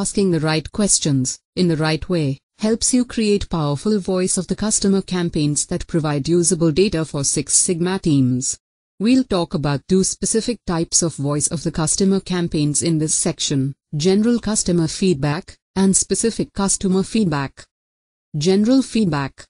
Asking the right questions, in the right way, helps you create powerful voice of the customer campaigns that provide usable data for Six Sigma teams. We'll talk about two specific types of voice of the customer campaigns in this section, general customer feedback, and specific customer feedback. General feedback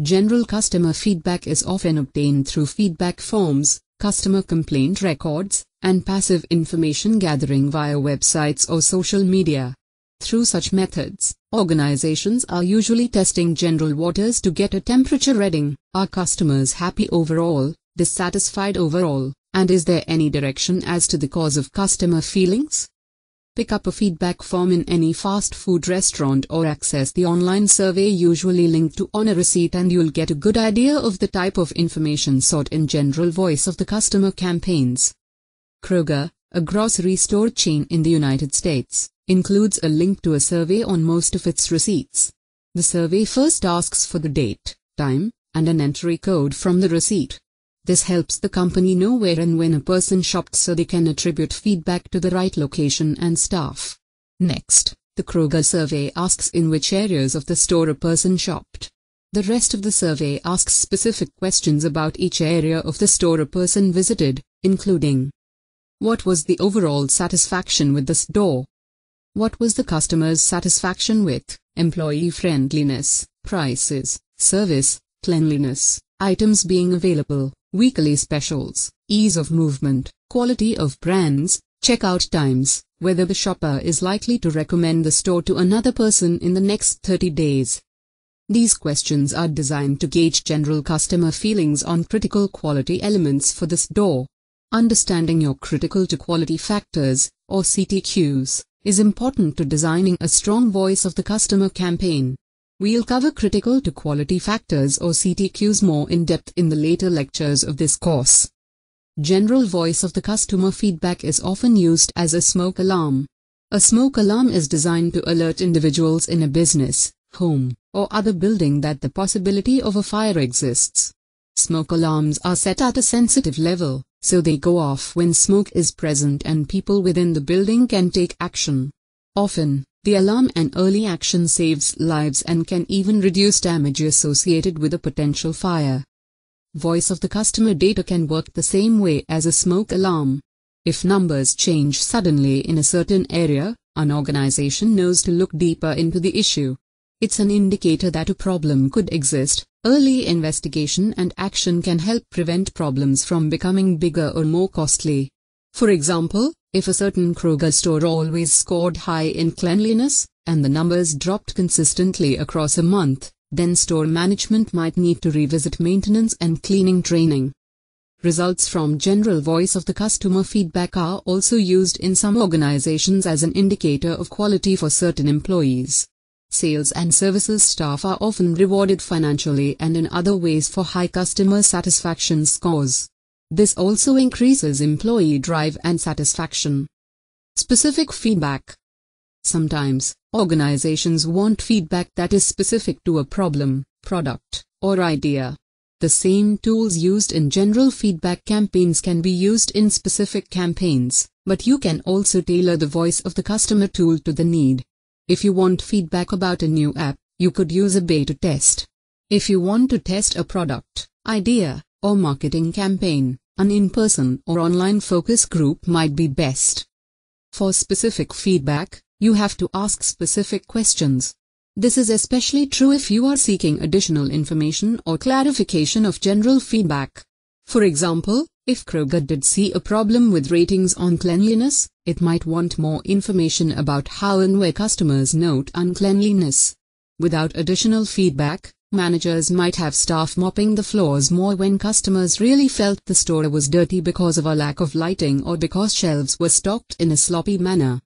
General customer feedback is often obtained through feedback forms, customer complaint records, and passive information gathering via websites or social media. Through such methods, organizations are usually testing general waters to get a temperature reading. Are customers happy overall, dissatisfied overall, and is there any direction as to the cause of customer feelings? Pick up a feedback form in any fast food restaurant or access the online survey usually linked to on a receipt and you'll get a good idea of the type of information sought in general voice of the customer campaigns. Kroger, a grocery store chain in the United States, includes a link to a survey on most of its receipts. The survey first asks for the date, time, and an entry code from the receipt. This helps the company know where and when a person shopped so they can attribute feedback to the right location and staff. Next, the Kroger survey asks in which areas of the store a person shopped. The rest of the survey asks specific questions about each area of the store a person visited, including What was the overall satisfaction with the store? What was the customer's satisfaction with employee friendliness, prices, service, cleanliness, items being available? weekly specials, ease of movement, quality of brands, checkout times, whether the shopper is likely to recommend the store to another person in the next 30 days. These questions are designed to gauge general customer feelings on critical quality elements for the store. Understanding your critical to quality factors, or CTQs, is important to designing a strong voice of the customer campaign. We'll cover critical to quality factors or CTQs more in depth in the later lectures of this course. General voice of the customer feedback is often used as a smoke alarm. A smoke alarm is designed to alert individuals in a business, home, or other building that the possibility of a fire exists. Smoke alarms are set at a sensitive level, so they go off when smoke is present and people within the building can take action. Often, the alarm and early action saves lives and can even reduce damage associated with a potential fire. Voice of the customer data can work the same way as a smoke alarm. If numbers change suddenly in a certain area, an organization knows to look deeper into the issue. It's an indicator that a problem could exist. Early investigation and action can help prevent problems from becoming bigger or more costly. For example, if a certain Kroger store always scored high in cleanliness, and the numbers dropped consistently across a month, then store management might need to revisit maintenance and cleaning training. Results from general voice of the customer feedback are also used in some organizations as an indicator of quality for certain employees. Sales and services staff are often rewarded financially and in other ways for high customer satisfaction scores. This also increases employee drive and satisfaction. Specific feedback. Sometimes, organizations want feedback that is specific to a problem, product, or idea. The same tools used in general feedback campaigns can be used in specific campaigns, but you can also tailor the voice of the customer tool to the need. If you want feedback about a new app, you could use a beta test. If you want to test a product, idea, or marketing campaign, an in-person or online focus group might be best. For specific feedback, you have to ask specific questions. This is especially true if you are seeking additional information or clarification of general feedback. For example, if Kroger did see a problem with ratings on cleanliness, it might want more information about how and where customers note uncleanliness. Without additional feedback, Managers might have staff mopping the floors more when customers really felt the store was dirty because of a lack of lighting or because shelves were stocked in a sloppy manner.